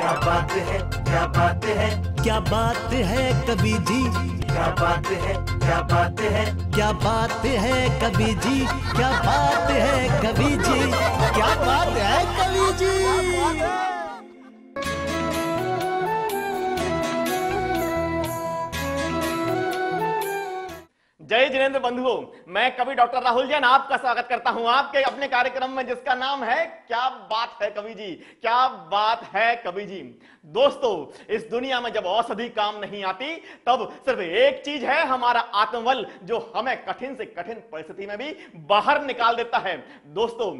क्या बात है क्या बात है क्या बात है कभी जी क्या बात है क्या बात है क्या बात है कभी जी क्या बात है कभी जी क्या बात है कभी जी जय जिनेन्द्र बंधुओं मैं कवि डॉक्टर राहुल जैन आपका स्वागत करता हूं आपके अपने कार्यक्रम में जिसका नाम है क्या बात है कवि जी क्या बात है कवि जी दोस्तों इस दुनिया में जब औषधि काम नहीं आती तब सिर्फ एक चीज है हमारा आत्मबल जो हमें कठिन से कठिन परिस्थिति में भी बाहर निकाल देता है दोस्तों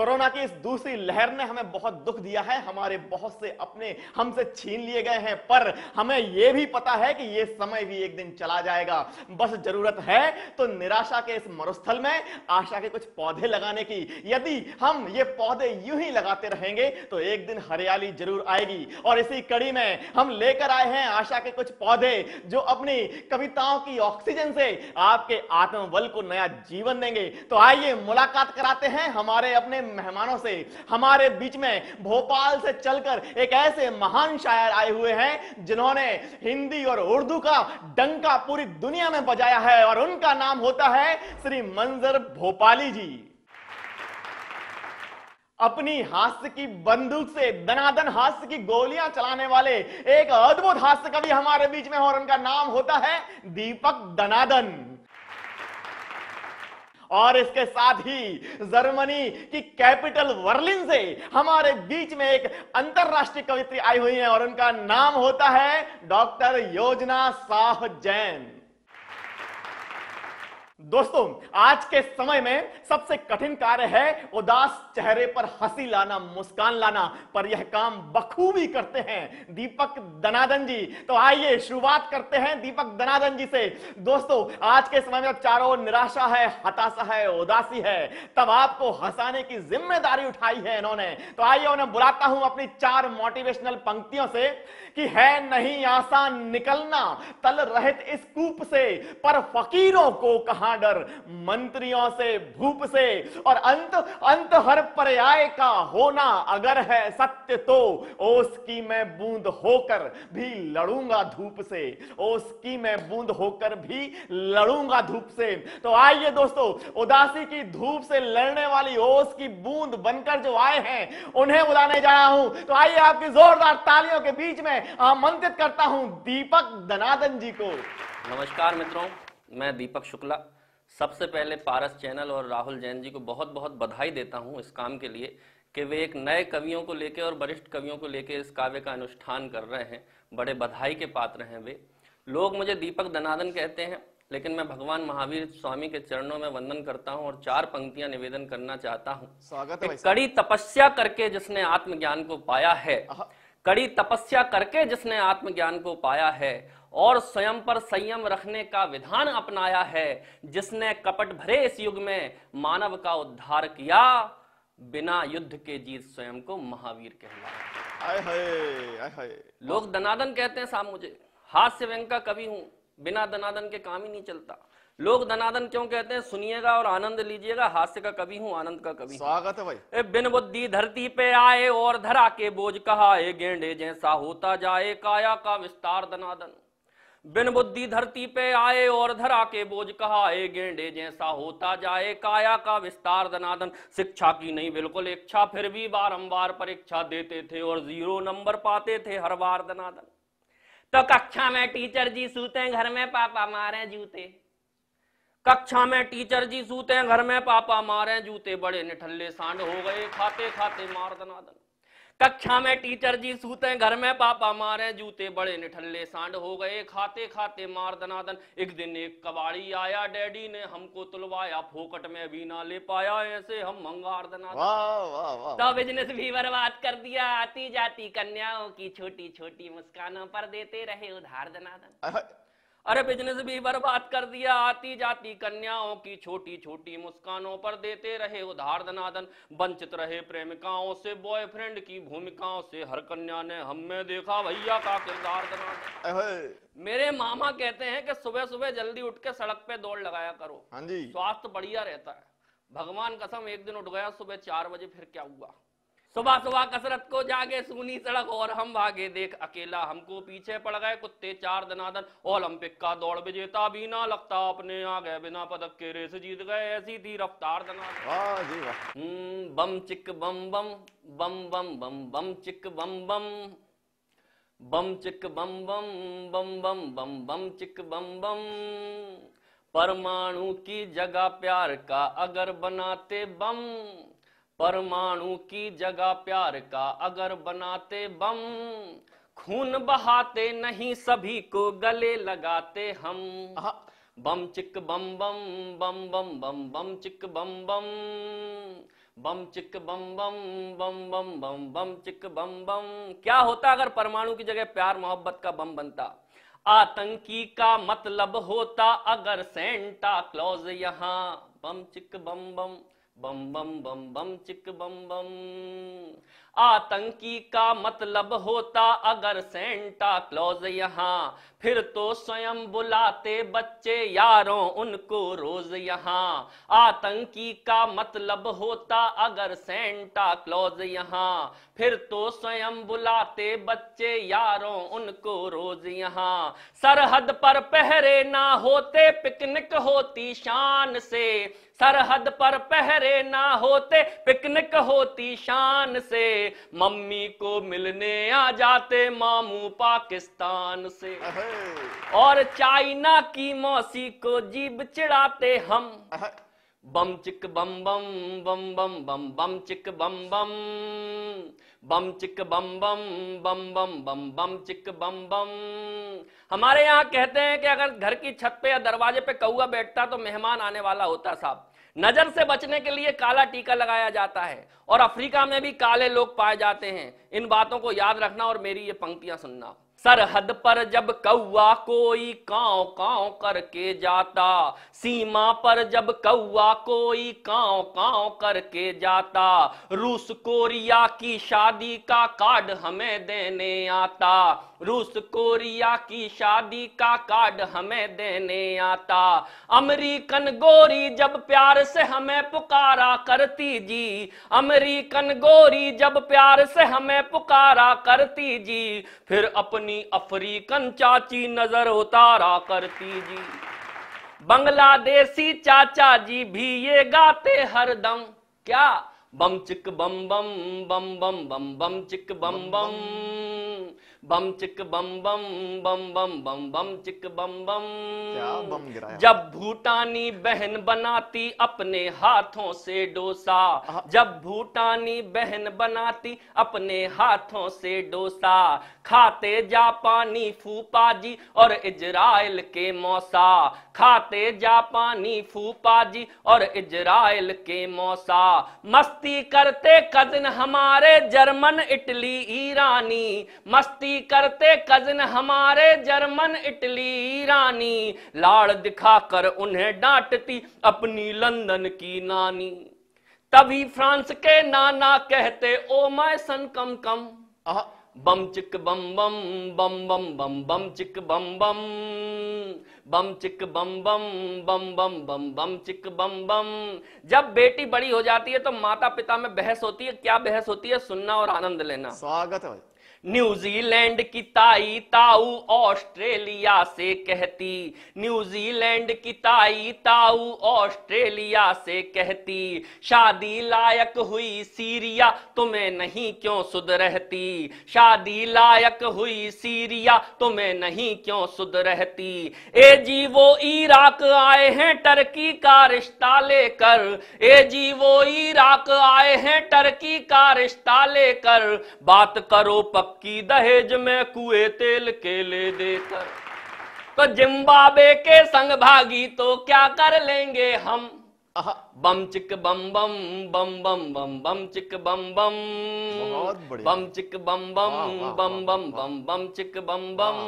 कोरोना की इस दूसरी लहर ने हमें बहुत दुख दिया है हमारे बहुत से अपने हमसे छीन लिए गए हैं पर हमें यह भी पता है कि यह समय भी एक दिन चला जाएगा बस जरूरत है है तो निराशा के इस मरुस्थल में आशा के कुछ पौधे लगाने की यदि हम ये पौधे यूं ही लगाते रहेंगे तो एक दिन हरियाली जरूर आएगी और इसी कड़ी में हम लेकर आए हैं आशा के कुछ पौधे जो अपनी कविताओं की ऑक्सीजन से आपके आत्मबल को नया जीवन देंगे तो आइए मुलाकात कराते हैं हमारे अपने मेहमानों से हमारे बीच में भोपाल से चलकर एक ऐसे महान शायर आए हुए हैं जिन्होंने हिंदी और उर्दू का डंका पूरी दुनिया में बजाया है और उनका नाम होता है श्री मंजर भोपाली जी अपनी हास्य की बंदूक से दनादन हास्य की गोलियां चलाने वाले एक अद्भुत हास्य कवि हमारे बीच में और उनका नाम होता है दीपक दनादन और इसके साथ ही जर्मनी की कैपिटल वर्लिन से हमारे बीच में एक अंतरराष्ट्रीय कवित्री आई हुई है और उनका नाम होता है डॉक्टर योजना साह जैन दोस्तों आज के समय में सबसे कठिन कार्य है उदास चेहरे पर हंसी लाना मुस्कान लाना पर यह काम बखूबी करते हैं दीपक दनादन जी तो आइए शुरुआत करते हैं दीपक दनादन जी से दोस्तों आज के समय में जब चारों निराशा है हताशा है उदासी है तब आपको हंसाने की जिम्मेदारी उठाई है इन्होंने तो आइए उन्हें बुलाता हूं अपनी चार मोटिवेशनल पंक्तियों से कि है नहीं आसान निकलना तल रहित इस कूप से पर फकीरों को कहा डर मंत्रियों से भूप से और अंत अंत हर पर्याय का होना अगर है सत्य तो ओस की मैं बूंद होकर भी लड़ूंगा धूप से ओस की मैं बूंद होकर भी लड़ूंगा धूप से तो आइए दोस्तों उदासी की धूप से लड़ने वाली ओस की बूंद बनकर जो आए हैं उन्हें बुलाने जा रहा हूं तो आइए आपकी जोरदार तालियों के बीच में आमंत्रित करता हूं दीपक दनादन जी को नमस्कार मित्रों मैं दीपक शुक्ला सबसे पहले पारस चैनल और राहुल जैन जी को बहुत बहुत बधाई देता हूं इस काम के लिए कि वे एक नए कवियों को लेकर और वरिष्ठ कवियों को लेकर इस काव्य का अनुष्ठान कर रहे हैं बड़े बधाई के पात्र हैं वे लोग मुझे दीपक दनादन कहते हैं लेकिन मैं भगवान महावीर स्वामी के चरणों में वंदन करता हूं और चार पंक्तियां निवेदन करना चाहता हूं स्वागत है कड़ी तपस्या करके जिसने आत्मज्ञान को पाया है कड़ी तपस्या करके जिसने आत्मज्ञान को पाया है और स्वयं पर संयम रखने का विधान अपनाया है जिसने कपट भरे इस युग में मानव का उद्धार किया बिना युद्ध के जीत स्वयं को महावीर कहलाया लोग दनादन कहते हैं साहब मुझे हास्य व्यंग का कवि हूं बिना दनादन के काम ही नहीं चलता लोग धनादन क्यों कहते हैं सुनिएगा और आनंद लीजिएगा हास्य का कवि हूँ आनंद का कवि स्वागत है भाई ए बिन बुद्धि धरती पे आए और धरा के बोझ कहा ए गेंडे जैसा होता जाए काया का विस्तार धनादन बिन बुद्धि धरती पे आए और धरा के बोझ कहा ए गेंडे जैसा होता जाए काया का विस्तार दनादन शिक्षा की नहीं बिल्कुल इच्छा फिर भी बारंबार परीक्षा देते थे और जीरो नंबर पाते थे हर बार दनादन तो कक्षा में टीचर जी सूते घर में पापा मारे जूते कक्षा में टीचर जी सूते हैं घर में पापा मारे जूते बड़े निठल्ले सांड हो गए खाते खाते मार दना दन कक्षा में टीचर जी सूते घर में पापा मारे जूते बड़े निठल्ले सांड हो गए खाते खाते मार दना दन। एक दिन एक कबाड़ी आया डैडी ने हमको तुलवाया फोकट में भी ना ले पाया ऐसे हम मंगार दना दनादन तो बिजनेस भी बर्बाद कर दिया आती जाती कन्याओं की छोटी छोटी मुस्कानों पर देते रहे उधार दनादन अरे बिजनेस भी बर्बाद कर दिया आती जाती कन्याओं की छोटी छोटी मुस्कानों पर देते रहे उधार धनादन वंचित रहे प्रेमिकाओं से बॉयफ्रेंड की भूमिकाओं से हर कन्या ने हमें देखा भैया का किरदार मेरे मामा कहते हैं कि सुबह सुबह जल्दी उठ के सड़क पे दौड़ लगाया करो हाँ जी स्वास्थ्य बढ़िया रहता है भगवान कसम एक दिन उठ गया सुबह चार बजे फिर क्या हुआ सुबह सुबह कसरत को जागे सुनी सड़क और हम भागे देख अकेला हमको पीछे पड़ गए कुत्ते चार दनादन ओलंपिक का दौड़ विजेता भी ना लगता अपने आ गए बिना पदक के रेस जीत गए ऐसी थी रफ्तार दनादन हम्म, बम चिक बम बम बम बम बम बम चिक बम बम बम चिक बम बम बम बम बम बम चिक बम बम परमाणु की जगह प्यार का अगर बनाते बम परमाणु की जगह प्यार का अगर बनाते बम खून बहाते नहीं सभी को गले लगाते हम बम चिक बम बम बम बम बम बम चिक बम बम बम चिक बम बम बम बम बम बम चिक बम बम क्या होता अगर परमाणु की जगह प्यार मोहब्बत का बम बनता आतंकी का मतलब होता अगर सेंटा क्लॉज यहां बम चिक बम बम बम बम बम बम चिक बम बम आतंकी का मतलब होता अगर सेंटा क्लॉज यहाँ फिर तो स्वयं बुलाते बच्चे यारों उनको रोज यहाँ आतंकी का मतलब होता अगर सेंटा क्लॉज यहाँ फिर तो स्वयं बुलाते बच्चे यारों उनको रोज यहाँ सरहद पर पहरे ना होते पिकनिक होती शान से सरहद पर पहरे ना होते पिकनिक होती शान से मम्मी को मिलने आ जाते मामू पाकिस्तान से और चाइना की मौसी को जीब चिड़ाते हम बम चिक बम बम बम बम बम बम चिक बम बम बम चिक बम बम बम बम बम बम चिक बम बम हमारे यहाँ कहते हैं कि अगर घर की छत पे या दरवाजे पे कौआ बैठता तो मेहमान आने वाला होता साहब नजर से बचने के लिए काला टीका लगाया जाता है और अफ्रीका में भी काले लोग पाए जाते हैं इन बातों को याद रखना और मेरी ये पंक्तियां सुनना सरहद पर जब कौआ कोई काव काव करके जाता सीमा पर जब कौआ कोई काव काव करके जाता रूस कोरिया की शादी का कार्ड हमें देने आता रूस कोरिया की शादी का कार्ड हमें देने आता अमरीकन गोरी जब प्यार से हमें पुकारा करती जी अमरीकन गोरी जब प्यार से हमें पुकारा करती जी फिर अपनी अफ्रीकन चाची नजर उतारा करती जी बांग्लादेशी चाचा जी भी ये गाते हरदम क्या बम चिक बम बम बम बम बम बम चिक बम बम बम चिक बम बम बम बम बम बम चिक बम बम बम जब भूटानी बहन बनाती अपने हाथों से डोसा जब भूटानी बहन बनाती अपने हाथों से डोसा खाते जापानी फूफा जी और इजराइल के मौसा खाते जापानी फूफा जी और इजराइल के मौसा मस्ती करते कजन हमारे जर्मन इटली ईरानी मस्ती करते कजिन हमारे जर्मन इटली ईरानी लाड़ दिखाकर उन्हें डांटती अपनी लंदन की नानी तभी फ्रांस के नाना कहते ओ मैं सन कम कम बम चिक बम बम बम बम बम बम चिक बम बम बम चिक बम बम बम बम बम बम चिक बम बम जब बेटी बड़ी हो जाती है तो माता पिता में बहस होती है क्या बहस होती है सुनना और आनंद लेना स्वागत है न्यूजीलैंड की ताई ताऊ ऑस्ट्रेलिया से कहती न्यूजीलैंड की ताई ताऊ ऑस्ट्रेलिया से कहती शादी लायक हुई सीरिया तुम्हें नहीं क्यों सुध रहती शादी लायक हुई सीरिया तुम्हें नहीं क्यों सुध रहती ए जी वो इराक आए हैं टर्की का रिश्ता लेकर ए जी वो इराक आए हैं टर्की का रिश्ता लेकर बात करो पक की दहेज में कुए तेल के ले देकर तो जिम्बाबे के संग भागी तो क्या कर लेंगे हम बम चिक बम बम बम बम बम बम चिक बम बम बम चिक बम बम बम बम बम बम चिक बम बम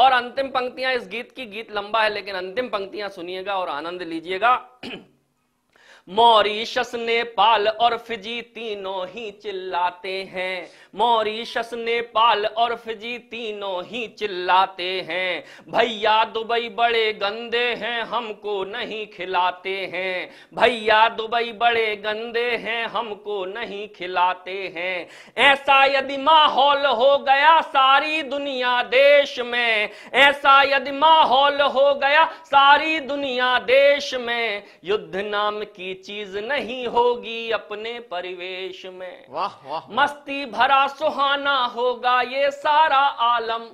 और अंतिम पंक्तियां इस गीत की गीत लंबा है लेकिन अंतिम पंक्तियां सुनिएगा और आनंद लीजिएगा मॉरिशस नेपाल और फिजी तीनों ही चिल्लाते हैं मॉरिशस नेपाल और फिजी तीनों ही चिल्लाते हैं भैया दुबई बड़े गंदे हैं हमको नहीं खिलाते हैं भैया दुबई बड़े गंदे हैं हमको नहीं खिलाते हैं ऐसा यदि माहौल हो गया सारी दुनिया देश में ऐसा यदि माहौल हो गया सारी दुनिया देश में युद्ध नाम की चीज नहीं होगी अपने परिवेश में वाह वाह मस्ती भरा सुहाना होगा ये सारा आलम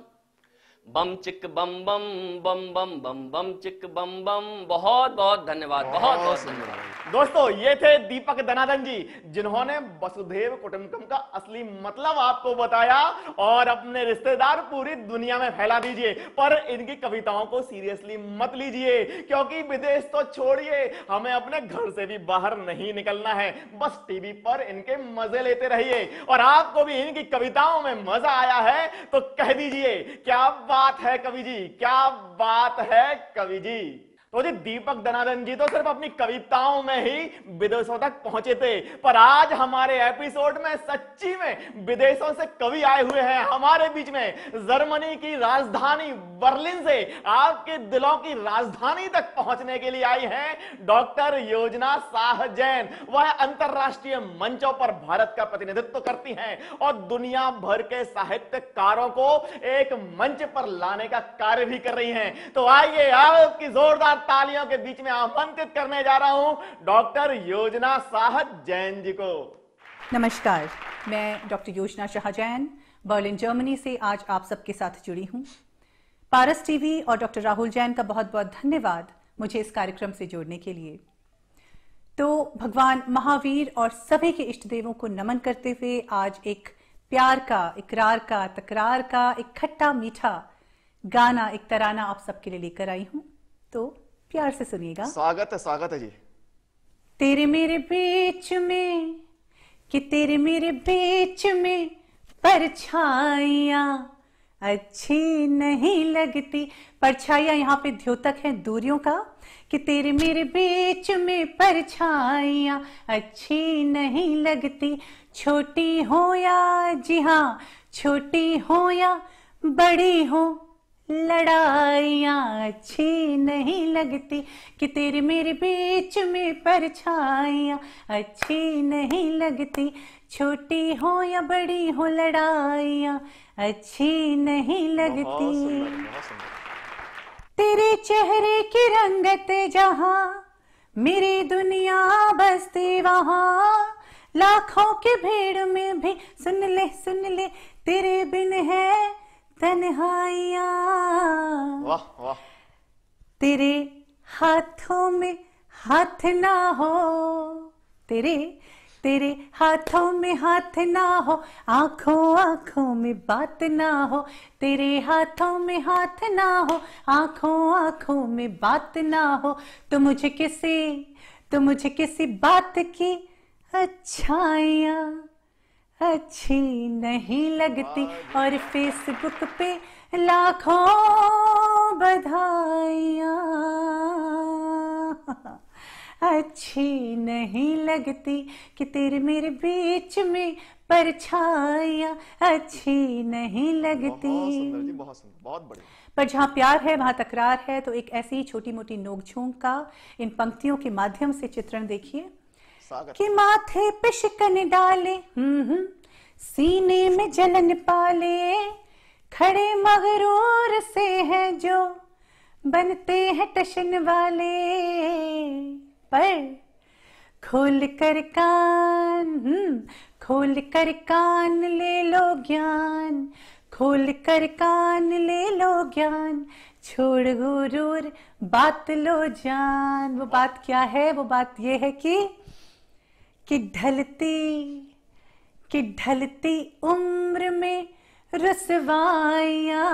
बम चिक बम बम बम बम बम बम चिक बम बम बहुत बहुत धन्यवाद बहुत बहुत धन्यवाद दोस्तों ये थे दीपक दनादन जी जिन्होंने वसुधेव कुटुंबकम का असली मतलब आपको बताया और अपने रिश्तेदार पूरी दुनिया में फैला दीजिए पर इनकी कविताओं को सीरियसली मत लीजिए क्योंकि विदेश तो छोड़िए हमें अपने घर से भी बाहर नहीं निकलना है बस टीवी पर इनके मजे लेते रहिए और आपको भी इनकी कविताओं में मजा आया है तो कह दीजिए क्या आप बात है कवि जी क्या बात है कवि जी तो जी दीपक दनादन जी तो सिर्फ अपनी कविताओं में ही विदेशों तक पहुंचे थे पर आज हमारे एपिसोड में सच्ची में विदेशों से कवि आए हुए हैं हमारे बीच में जर्मनी की राजधानी बर्लिन से आपके दिलों की राजधानी तक पहुंचने के लिए आई हैं डॉक्टर योजना शाह जैन वह अंतरराष्ट्रीय मंचों पर भारत का प्रतिनिधित्व करती हैं और दुनिया भर के साहित्यकारों को एक मंच पर लाने का कार्य भी कर रही हैं तो आइए आपकी जोरदार जोरदार तालियों के बीच में आमंत्रित करने जा रहा हूं डॉक्टर योजना शाह जैन जी को नमस्कार मैं डॉक्टर योजना शाह जैन बर्लिन जर्मनी से आज आप सबके साथ जुड़ी हूं पारस टीवी और डॉक्टर राहुल जैन का बहुत बहुत धन्यवाद मुझे इस कार्यक्रम से जोड़ने के लिए तो भगवान महावीर और सभी के इष्ट देवों को नमन करते हुए आज एक प्यार का इकरार का तकरार का एक खट्टा मीठा गाना एक तराना आप सबके लिए लेकर आई हूं तो प्यार से सुनिएगा स्वागत है स्वागत है जी तेरे मेरे बीच में कि तेरे मेरे बीच में परछाइया अच्छी नहीं लगती परछाइया यहाँ पे द्योतक है दूरियों का कि तेरे मेरे बीच में परछाइया अच्छी नहीं लगती छोटी हो या जी हाँ छोटी हो या बड़ी हो लड़ाइयाँ अच्छी नहीं लगती कि तेरे मेरे बीच में परछाइयाँ अच्छी नहीं लगती छोटी हो या बड़ी हो लड़ाइयाँ अच्छी नहीं लगती तेरे चेहरे की रंगत जहाँ मेरी दुनिया बसती वहाँ लाखों की भीड़ में भी सुन ले सुन ले तेरे बिन है तन्हाइया तेरे हाथों में हाथ ना हो तेरे तेरे हाथों में हाथ ना हो आंखों आंखों में बात ना हो तेरे हाथों में हाथ ना हो आंखों आंखों में बात ना हो तो मुझे किसी तो मुझे किसी बात की अच्छाइया अच्छी नहीं लगती और फेसबुक पे लाखों बधाइया अच्छी नहीं लगती कि तेरे मेरे बीच में परछाइया अच्छी नहीं लगती बहुत सुंदर बहुत बढ़िया पर जहाँ प्यार है वहाँ तकरार है तो एक ऐसी छोटी मोटी नोकझोंक का इन पंक्तियों के माध्यम से चित्रण देखिए कि माथे पे शिकन डाले हम्म, सीने में जलन पाले खड़े मगरूर से हैं जो बनते हैं टशन वाले पर खोल कर कान हम्म, खोल कर कान ले लो ज्ञान खोल कर कान ले लो ज्ञान छोड़ गुरूर बात लो जान वो बात क्या है वो बात ये है कि कि ढलती कि ढलती उम्र में रसवाया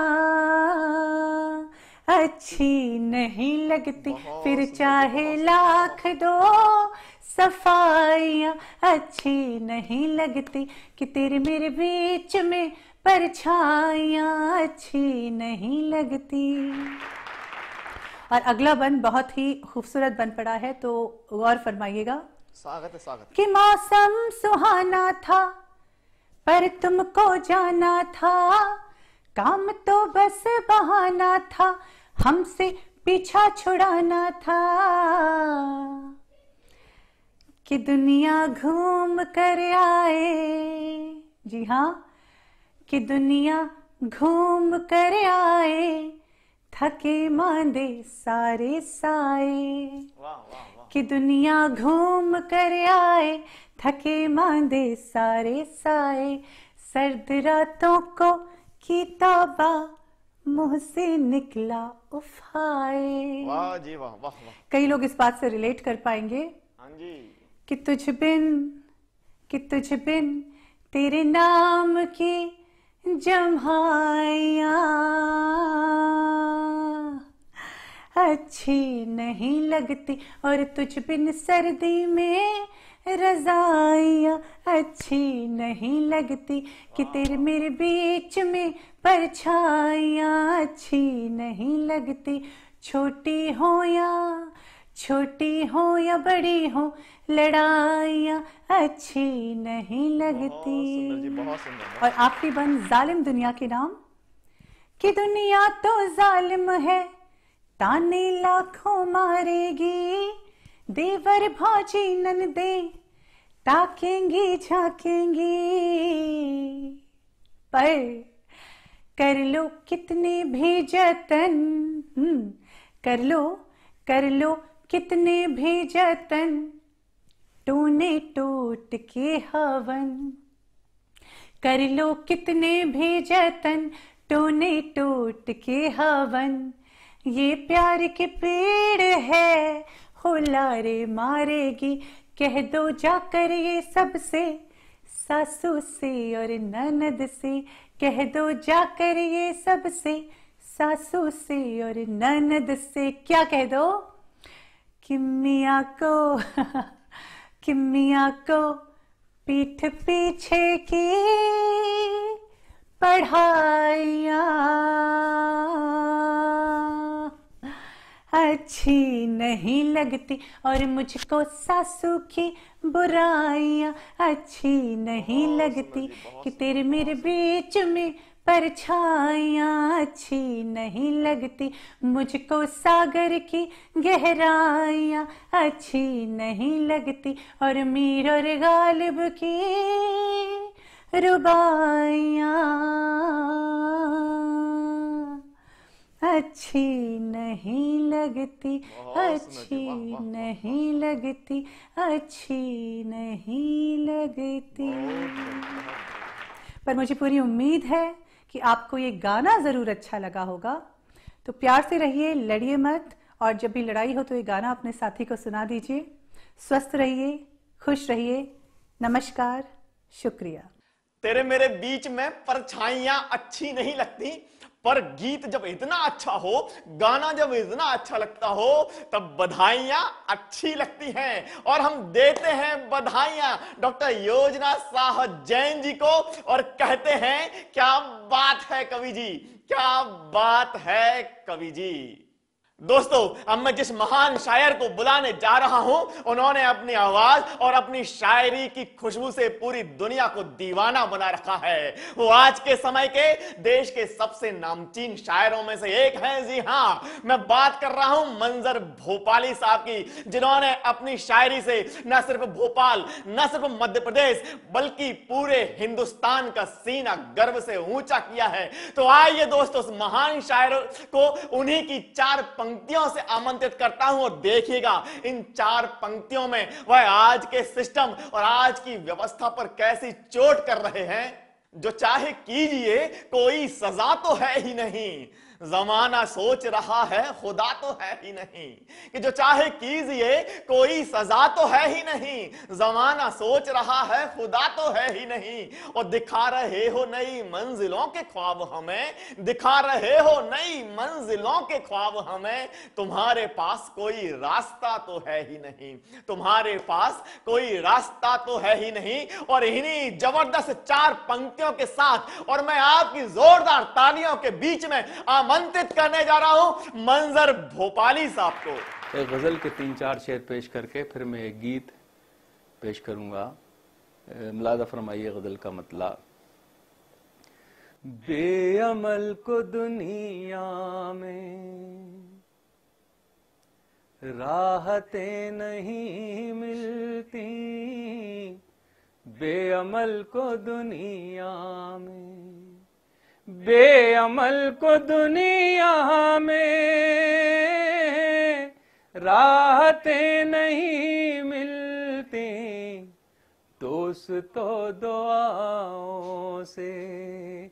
अच्छी नहीं लगती फिर चाहे लाख दो सफाइया अच्छी नहीं लगती कि तेरे मेरे बीच में परछाइया अच्छी नहीं लगती और अगला बन बहुत ही खूबसूरत बन पड़ा है तो गौर फरमाइएगा स्वागत है स्वागत कि मौसम सुहाना था पर तुमको जाना था काम तो बस बहाना था हमसे पीछा छुड़ाना था कि दुनिया घूम कर आए जी हाँ कि दुनिया घूम कर आए थके मांदे सारे साए वाह वाह कि दुनिया घूम कर आए थके मांदे सारे साए सर्द रातों को की मुंह से निकला उफाए वाह जी वाह वाह वाह कई लोग इस बात से रिलेट कर पाएंगे हाँ जी कि तुझ बिन कि तुझ बिन तेरे नाम की जमाया अच्छी नहीं लगती और तुझ बिन सर्दी में रजाइया अच्छी नहीं लगती कि तेरे मेरे बीच में परछाइया अच्छी नहीं लगती छोटी हो या छोटी हो या बड़ी हो लड़ाइया अच्छी नहीं लगती और आपकी बन जालिम दुनिया के नाम कि दुनिया तो जालिम है ताने लाखों मारेगी देवर नन दे ताकेंगी झाकेंगी पर कर लो कितने भी जतन हम्म, कर लो कर लो कितने भी जतन टूने टूट के हवन कर लो कितने भी जतन टोने टूट के हवन ये प्यार के पेड़ है लारे मारेगी कह दो जाकर ये सबसे सासू से और ननद से कह दो जाकर ये सबसे सासू से और ननद से क्या कह दो किमिया को किमिया को पीठ पीछे की पढ़ाइया अच्छी नहीं लगती और मुझको सासू की बुराइयाँ अच्छी नहीं लगती कि तेरे मेरे बीच में परछाइयाँ अच्छी नहीं लगती मुझको सागर की गहराइयाँ अच्छी नहीं लगती और मीर और गालिब की रुबाइयाँ अच्छी नहीं लगती अच्छी नहीं लगती अच्छी नहीं लगती पर मुझे पूरी उम्मीद है कि आपको ये गाना ज़रूर अच्छा लगा होगा तो प्यार से रहिए लड़िए मत और जब भी लड़ाई हो तो ये गाना अपने साथी को सुना दीजिए स्वस्थ रहिए खुश रहिए नमस्कार शुक्रिया तेरे मेरे बीच में परछाइयां अच्छी नहीं लगती पर गीत जब इतना अच्छा हो गाना जब इतना अच्छा लगता हो तब बधाइयां अच्छी लगती हैं और हम देते हैं बधाइयां डॉक्टर योजना साह जैन जी को और कहते हैं क्या बात है कवि जी क्या बात है कवि जी दोस्तों अब मैं जिस महान शायर को बुलाने जा रहा हूं उन्होंने अपनी आवाज और अपनी शायरी की खुशबू से पूरी दुनिया को दीवाना बना रखा है वो आज के समय के देश के सबसे नामचीन शायरों में से एक हैं जी हाँ मैं बात कर रहा हूं मंजर भोपाली साहब की जिन्होंने अपनी शायरी से न सिर्फ भोपाल न सिर्फ मध्य प्रदेश बल्कि पूरे हिंदुस्तान का सीना गर्व से ऊंचा किया है तो आइए दोस्तों उस महान शायर को उन्हीं की चार पंक्ति पंक्तियों से आमंत्रित करता हूं और देखिएगा इन चार पंक्तियों में वह आज के सिस्टम और आज की व्यवस्था पर कैसी चोट कर रहे हैं जो चाहे कीजिए कोई सजा तो है ही नहीं जमाना सोच रहा है खुदा तो है ही नहीं कि जो चाहे कीजिए कोई सजा तो है ही नहीं जमाना सोच रहा है खुदा तो है ही नहीं और दिखा रहे हो नई मंजिलों के ख्वाब हमें दिखा रहे हो नई मंजिलों के ख्वाब हमें तुम्हारे पास कोई रास्ता तो है ही नहीं तुम्हारे पास कोई रास्ता तो है ही नहीं और इन्हीं जबरदस्त चार पंक्तियों के साथ और मैं आपकी जोरदार तालियों के बीच में आम आमंत्रित करने जा रहा हूं मंजर भोपाली साहब को एक गजल के तीन चार शेर पेश करके फिर मैं एक गीत पेश करूंगा मुलादा फरमाइए गजल का मतला बेअमल को दुनिया में राहतें नहीं मिलती बेअमल को दुनिया में बेअमल को दुनिया में राहतें नहीं मिलती दोस्त तो दुआओं से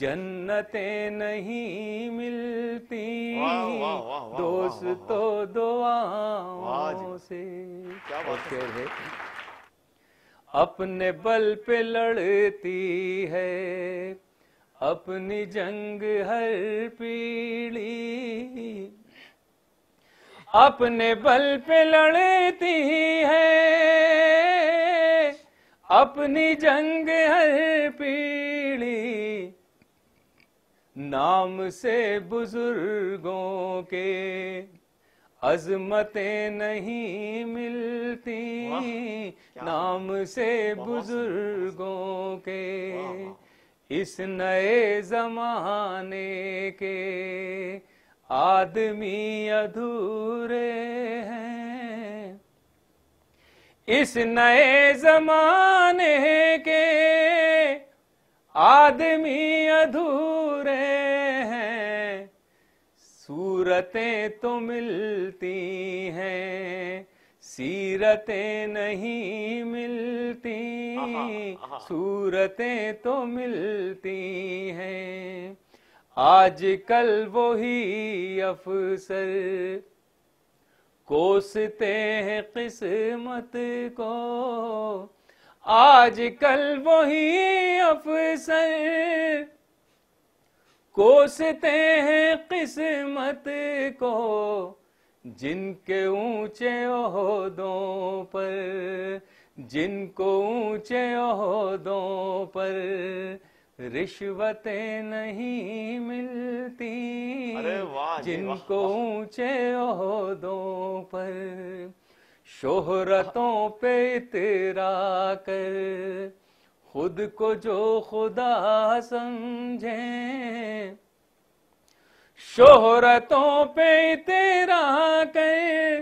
जन्नतें नहीं मिलती दोस्त तो दुआओं से क्या है अपने बल पे लड़ती है अपनी जंग हर पीढ़ी अपने बल पे लड़ती है अपनी जंग हर पीढ़ी नाम से बुजुर्गों के अजमतें नहीं मिलती नाम से बुजुर्गों के इस नए जमाने के आदमी अधूरे हैं इस नए जमाने के आदमी अधूरे हैं सूरतें तो मिलती हैं सीरतें नहीं मिलती सूरतें तो मिलती हैं आजकल वही अफसर कोसते हैं किस्मत को आजकल वही अफसर कोसते हैं किस्मत को जिनके ऊंचे ओहदों पर जिनको ऊंचे ओहदों पर रिश्वतें नहीं मिलती जिनको ऊंचे ओहदों पर शोहरतों पे तेरा कर खुद को जो खुदा समझें शोहरतों पे तेरा कहे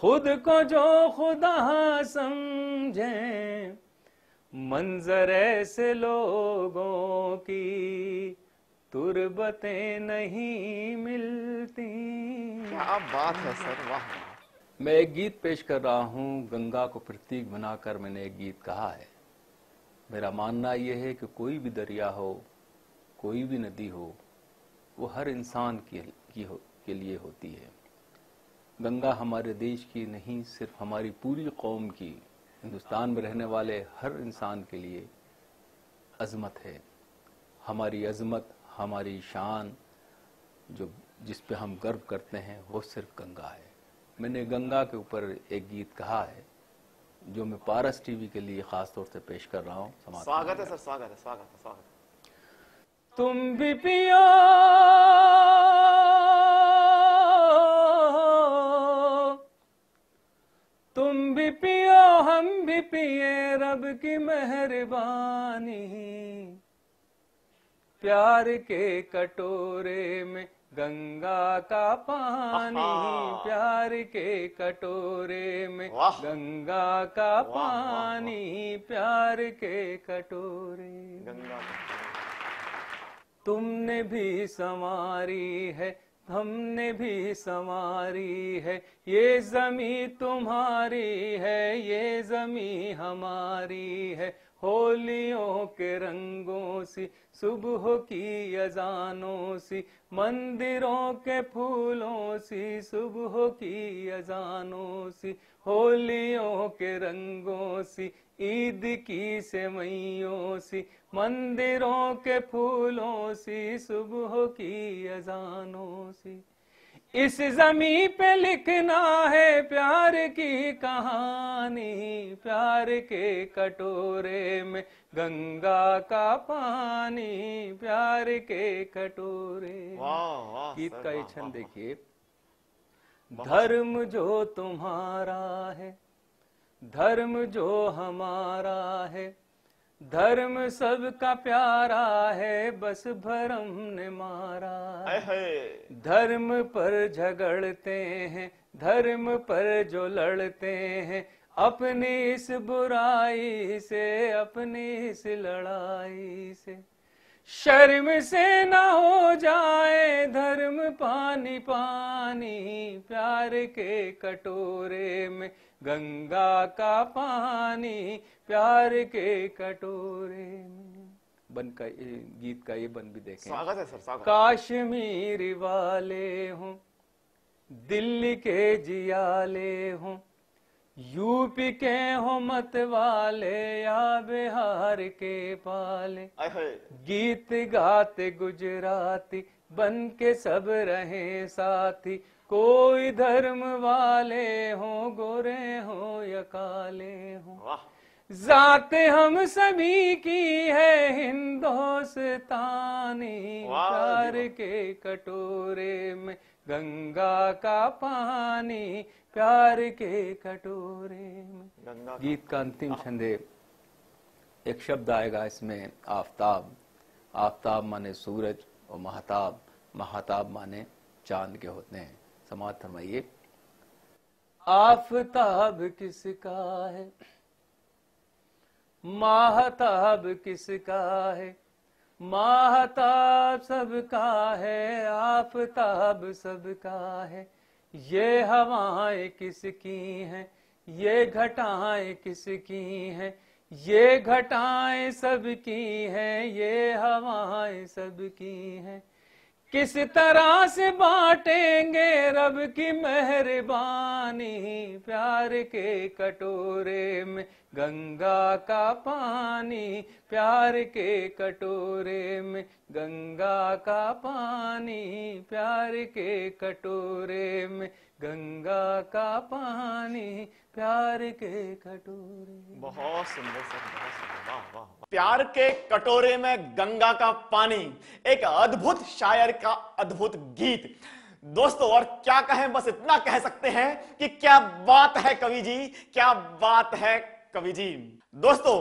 खुद को जो खुदा समझे मंजर ऐसे लोगों की तुरबतें नहीं मिलती क्या बात है सर वाह मैं एक गीत पेश कर रहा हूँ गंगा को प्रतीक बनाकर मैंने एक गीत कहा है मेरा मानना यह है कि कोई भी दरिया हो कोई भी नदी हो वो हर इंसान के, की हो, के लिए होती है गंगा हमारे देश की नहीं सिर्फ हमारी पूरी कौम की हिंदुस्तान में रहने वाले हर इंसान के लिए अजमत है हमारी अजमत हमारी शान जो जिस पे हम गर्व करते हैं वो सिर्फ गंगा है मैंने गंगा के ऊपर एक गीत कहा है जो मैं पारस टीवी के लिए खास तौर से पेश कर रहा हूँ स्वागत है सर स्वागत है स्वागत है स्वागत है तुम भी पियो तुम भी पियो हम भी पिए रब की मेहरबानी प्यार के कटोरे में गंगा का पानी प्यार के कटोरे में गंगा का पानी प्यार के कटोरे गंगा तुमने भी संवारी है हमने भी संवारी है ये जमी तुम्हारी है ये जमी हमारी है होलियों के रंगों सी सुबह की अजानों सी मंदिरों के फूलों सी सुबह की अजानों सी होलियों के रंगों सी ईद की सेवैयों सी मंदिरों के फूलों सी सुबह की अजानों सी इस जमी पे लिखना है प्यार की कहानी प्यार के कटोरे में गंगा का पानी प्यार के कटोरे गीत का ये छंद देखिए धर्म जो तुम्हारा है धर्म जो हमारा है धर्म सबका प्यारा है बस भरम ने मारा है धर्म पर झगड़ते हैं धर्म पर जो लड़ते हैं अपनी इस बुराई से अपनी इस लड़ाई से शर्म से ना हो जाए धर्म पानी पानी प्यार के कटोरे में गंगा का पानी प्यार के कटोरे में बन का गीत का ये बन भी देखें स्वागत है सर स्वागत काश्मीर वाले हों दिल्ली के जियाले हों यूपी के हो मत वाले या बिहार के पाले गीत गाते गुजराती बन के सब रहे साथी कोई धर्म वाले हो गोरे हो या काले हो जात हम सभी की है हिंदोस्तानी प्यार के कटोरे में गंगा का पानी प्यार के कटोरे में गीत का अंतिम छंदे एक शब्द आएगा इसमें आफ्ताब आफ्ताब माने सूरज और महताब महताब माने चांद के होते हैं समाज फरमाइए आफ्ताब किसका है महताब किसका है माहताब सबका है आफताब सबका है ये हवाएं किसकी हैं ये घटाएं किसकी हैं ये घटाएं सबकी हैं ये हवाएं सबकी हैं किस तरह से बांटेंगे रब की मेहरबानी प्यार के कटोरे में गंगा का पानी प्यार के कटोरे में गंगा का पानी प्यार के कटोरे में गंगा का पानी प्यार के कटोरे बहुत सुंदर सर बहुत सुंदर वाह वाह प्यार के कटोरे में गंगा का पानी एक अद्भुत शायर का अद्भुत गीत दोस्तों और क्या कहें बस इतना कह सकते हैं कि क्या बात है कवि जी क्या बात है कवि जी दोस्तों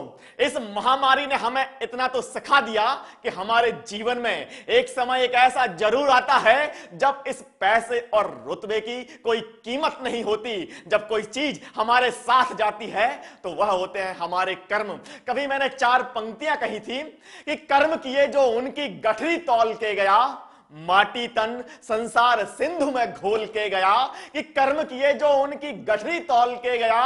इस महामारी ने हमें इतना तो सिखा दिया कि हमारे जीवन में एक समय एक ऐसा जरूर आता है जब इस पैसे और रुतबे की कोई कीमत नहीं होती जब कोई चीज हमारे साथ जाती है तो वह होते हैं हमारे कर्म कभी मैंने चार पंक्तियां कही थी कि कर्म किए जो उनकी गठरी तौल के गया माटी तन संसार सिंधु में घोल के गया कि कर्म किए जो उनकी गठरी तोल के गया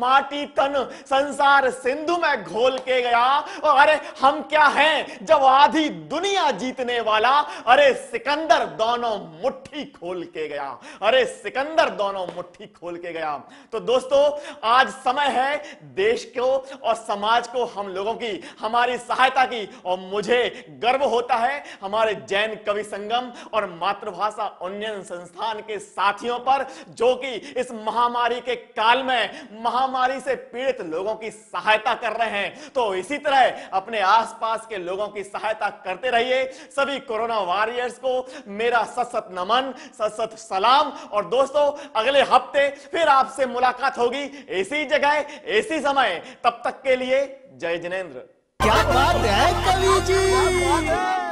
माटी तन संसार सिंधु में घोल के गया और अरे हम क्या हैं जब आधी दुनिया जीतने वाला अरे सिकंदर दोनों मुट्ठी खोल के गया अरे सिकंदर दोनों मुट्ठी खोल के गया तो दोस्तों आज समय है देश को और समाज को हम लोगों की हमारी सहायता की और मुझे गर्व होता है हमारे जैन कवि संघ संगम और मातृभाषा उन्नयन संस्थान के साथियों पर जो कि इस महामारी के काल में महामारी से पीड़ित लोगों की सहायता कर रहे हैं तो इसी तरह अपने आसपास के लोगों की सहायता करते रहिए सभी कोरोना वॉरियर्स को मेरा सत सत नमन सत सत सलाम और दोस्तों अगले हफ्ते फिर आपसे मुलाकात होगी ऐसी जगह ऐसी समय तब तक के लिए जय जिनेन्द्र क्या बात है कवि जी